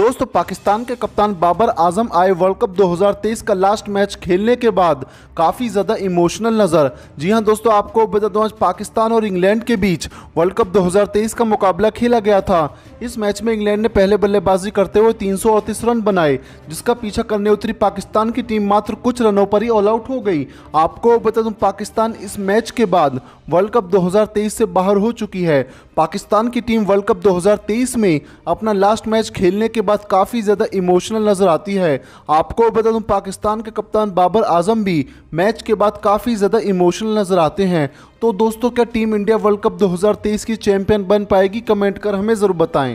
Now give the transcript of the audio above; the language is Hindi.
दोस्तों पाकिस्तान के कप्तान बाबर आजम आए वर्ल्ड कप 2023 का लास्ट मैच खेलने के बाद काफ़ी ज़्यादा इमोशनल नज़र जी हां दोस्तों आपको बता दूं आज पाकिस्तान और इंग्लैंड के बीच वर्ल्ड कप 2023 का मुकाबला खेला गया था इस मैच में इंग्लैंड ने पहले बल्लेबाजी करते हुए तीन रन बनाए जिसका पीछा करने उतरी पाकिस्तान की टीम मात्र कुछ रनों पर ही ऑल आउट हो गई आपको बता दूं पाकिस्तान इस मैच के बाद वर्ल्ड कप 2023 से बाहर हो चुकी है पाकिस्तान की टीम वर्ल्ड कप 2023 में अपना लास्ट मैच खेलने के बाद काफ़ी ज़्यादा इमोशनल नज़र आती है आपको बता दूं पाकिस्तान के कप्तान बाबर आजम भी मैच के बाद काफ़ी ज़्यादा इमोशनल नज़र आते हैं तो दोस्तों क्या टीम इंडिया वर्ल्ड कप 2023 की चैंपियन बन पाएगी कमेंट कर हमें ज़रूर बताएं